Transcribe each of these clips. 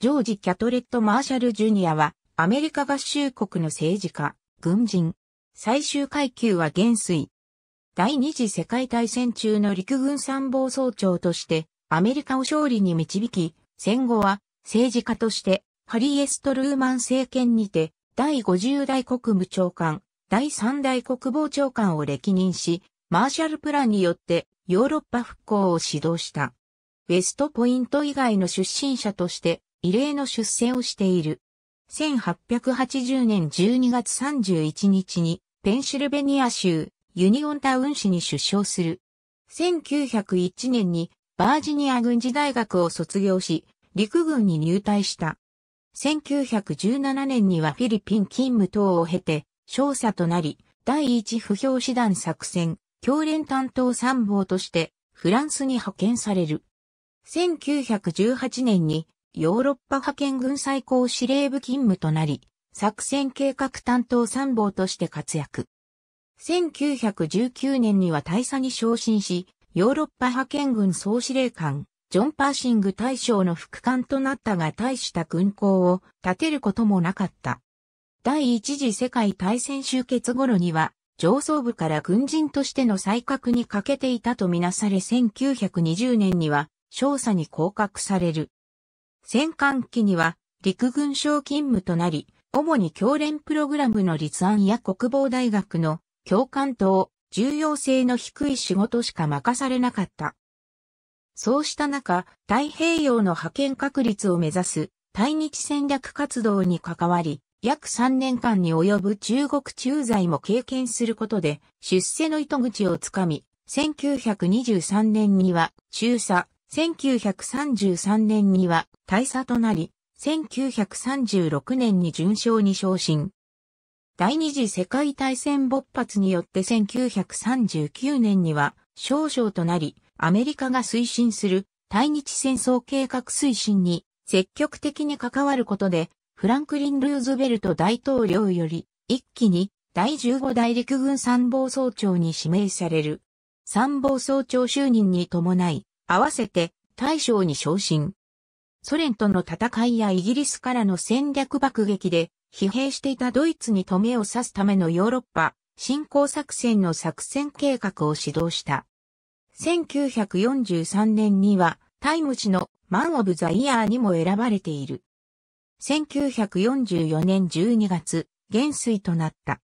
ジョージ・キャトレット・マーシャル・ジュニアは、アメリカ合衆国の政治家、軍人。最終階級は元帥。第二次世界大戦中の陸軍参謀総長として、アメリカを勝利に導き、戦後は、政治家として、ハリー・エストルーマン政権にて、第50代国務長官、第3代国防長官を歴任し、マーシャルプランによってヨーロッパ復興を指導した。ウェストポイント以外の出身者として異例の出世をしている。1880年12月31日にペンシルベニア州ユニオンタウン市に出生する。1901年にバージニア軍事大学を卒業し、陸軍に入隊した。1917年にはフィリピン勤務等を経て、少佐となり、第一不評師団作戦、教練担当参謀として、フランスに派遣される。1918年にヨーロッパ派遣軍最高司令部勤務となり、作戦計画担当参謀として活躍。1919年には大佐に昇進し、ヨーロッパ派遣軍総司令官、ジョン・パーシング大将の副官となったが大した軍港を立てることもなかった。第一次世界大戦終結頃には、上層部から軍人としての再格に欠けていたとみなされ1920年には、少佐に降格される。戦艦機には陸軍省勤務となり、主に教練プログラムの立案や国防大学の教官等、重要性の低い仕事しか任されなかった。そうした中、太平洋の派遣確率を目指す対日戦略活動に関わり、約3年間に及ぶ中国駐在も経験することで、出世の糸口をつかみ、1923年には中佐、1933年には大佐となり、1936年に順将に昇進。第二次世界大戦勃発によって1939年には少将となり、アメリカが推進する対日戦争計画推進に積極的に関わることで、フランクリン・ルーズベルト大統領より一気に第15大陸軍参謀総長に指名される。参謀総長就任に伴い、合わせて大将に昇進。ソ連との戦いやイギリスからの戦略爆撃で疲弊していたドイツに止めを刺すためのヨーロッパ侵攻作戦の作戦計画を指導した。1943年にはタイム誌のマン・オブ・ザ・イヤーにも選ばれている。1944年12月、元帥となった。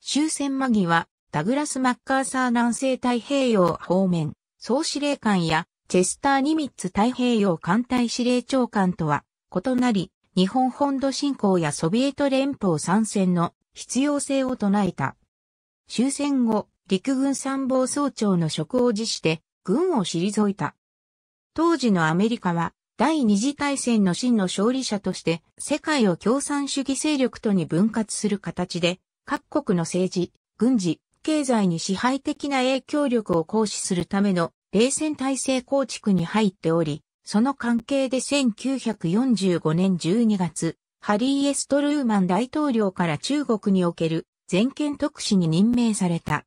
終戦間際、ダグラス・マッカーサー南西太平洋方面、総司令官やチェスター・ニミッツ太平洋艦隊司令長官とは異なり、日本本土侵攻やソビエト連邦参戦の必要性を唱えた。終戦後、陸軍参謀総長の職を辞して軍を退いた。当時のアメリカは第二次大戦の真の勝利者として世界を共産主義勢力とに分割する形で各国の政治、軍事、経済に支配的な影響力を行使するための冷戦体制構築に入っており、その関係で1945年12月、ハリー・エストルーマン大統領から中国における全権特使に任命された。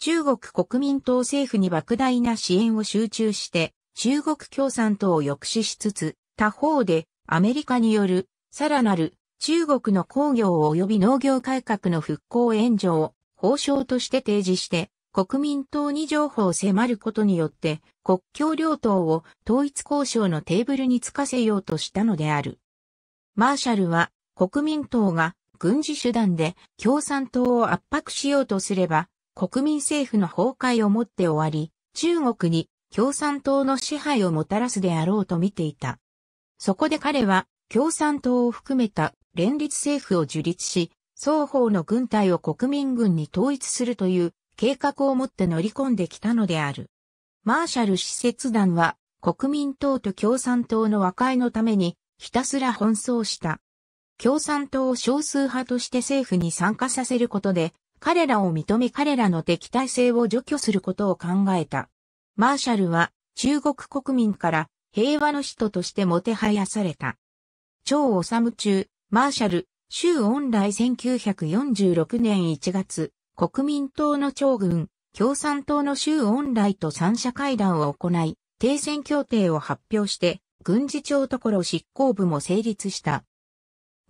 中国国民党政府に莫大な支援を集中して、中国共産党を抑止しつつ、他方でアメリカによるさらなる中国の工業及び農業改革の復興援助を報奨として提示して、国民党に情報を迫ることによって国境両党を統一交渉のテーブルにつかせようとしたのである。マーシャルは国民党が軍事手段で共産党を圧迫しようとすれば国民政府の崩壊をもって終わり、中国に共産党の支配をもたらすであろうと見ていた。そこで彼は共産党を含めた連立政府を樹立し、双方の軍隊を国民軍に統一するという計画を持って乗り込んできたのである。マーシャル使節団は国民党と共産党の和解のためにひたすら奔走した。共産党を少数派として政府に参加させることで、彼らを認め彼らの敵対性を除去することを考えた。マーシャルは中国国民から平和の人としてもてはやされた。超治中、マーシャル、周恩来1946年1月、国民党の長軍、共産党の周恩来と三者会談を行い、停戦協定を発表して、軍事庁ところ執行部も成立した。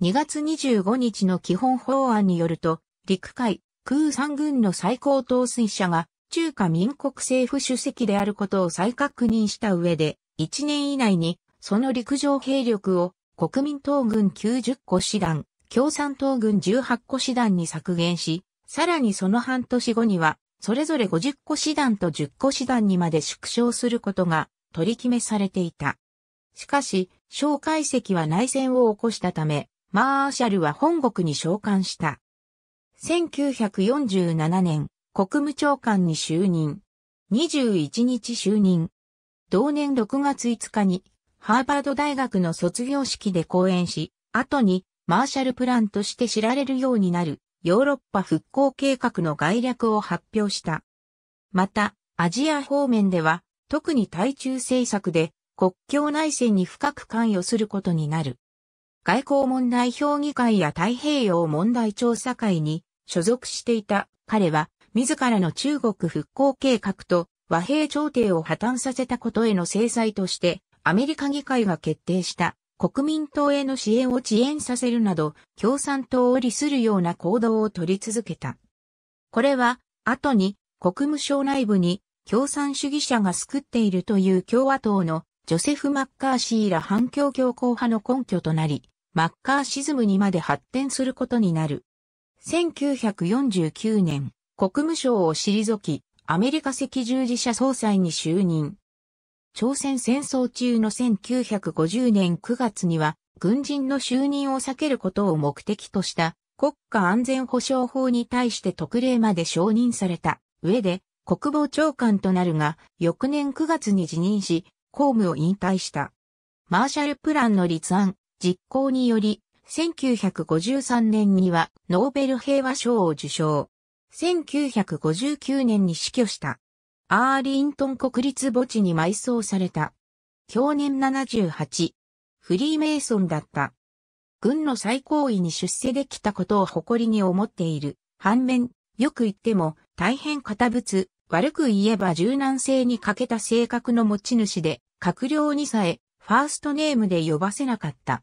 2月25日の基本法案によると、陸海、空三軍の最高統帥者が、中華民国政府主席であることを再確認した上で、1年以内に、その陸上兵力を、国民党軍90個師団、共産党軍18個師団に削減し、さらにその半年後には、それぞれ50個師団と10個師団にまで縮小することが取り決めされていた。しかし、蒋介石は内戦を起こしたため、マーシャルは本国に召喚した。1947年、国務長官に就任。21日就任。同年6月5日に、ハーバード大学の卒業式で講演し、後に、マーシャルプランとして知られるようになる、ヨーロッパ復興計画の概略を発表した。また、アジア方面では、特に対中政策で国境内戦に深く関与することになる。外交問題評議会や太平洋問題調査会に所属していた彼は自らの中国復興計画と和平調停を破綻させたことへの制裁としてアメリカ議会が決定した国民党への支援を遅延させるなど、共産党を利するような行動を取り続けた。これは、後に国務省内部に共産主義者が救っているという共和党のジョセフ・マッカーシーら反共強硬派の根拠となり、マッカーシズムにまで発展することになる。1949年、国務省を退き、アメリカ赤十字社総裁に就任。朝鮮戦争中の1950年9月には、軍人の就任を避けることを目的とした国家安全保障法に対して特例まで承認された上で国防長官となるが翌年9月に辞任し公務を引退した。マーシャルプランの立案、実行により1953年にはノーベル平和賞を受賞。1959年に死去した。アーリントン国立墓地に埋葬された。去年78。フリーメイソンだった。軍の最高位に出世できたことを誇りに思っている。反面、よく言っても、大変堅物、悪く言えば柔軟性に欠けた性格の持ち主で、閣僚にさえ、ファーストネームで呼ばせなかった。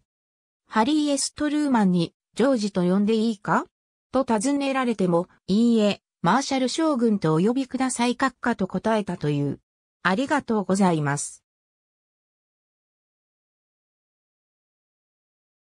ハリー・エストルーマンに、ジョージと呼んでいいかと尋ねられても、いいえ、マーシャル将軍とお呼びください閣下と答えたという。ありがとうございます。